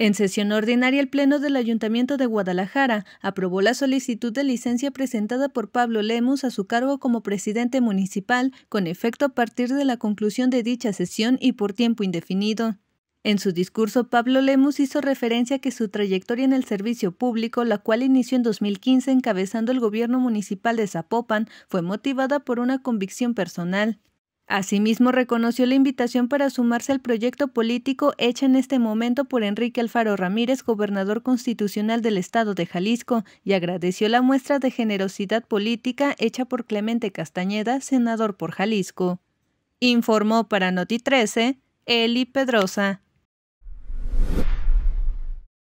En sesión ordinaria, el Pleno del Ayuntamiento de Guadalajara aprobó la solicitud de licencia presentada por Pablo Lemus a su cargo como presidente municipal, con efecto a partir de la conclusión de dicha sesión y por tiempo indefinido. En su discurso, Pablo Lemus hizo referencia a que su trayectoria en el servicio público, la cual inició en 2015 encabezando el gobierno municipal de Zapopan, fue motivada por una convicción personal. Asimismo, reconoció la invitación para sumarse al proyecto político hecha en este momento por Enrique Alfaro Ramírez, gobernador constitucional del estado de Jalisco, y agradeció la muestra de generosidad política hecha por Clemente Castañeda, senador por Jalisco. Informó para Noti 13, Eli Pedrosa.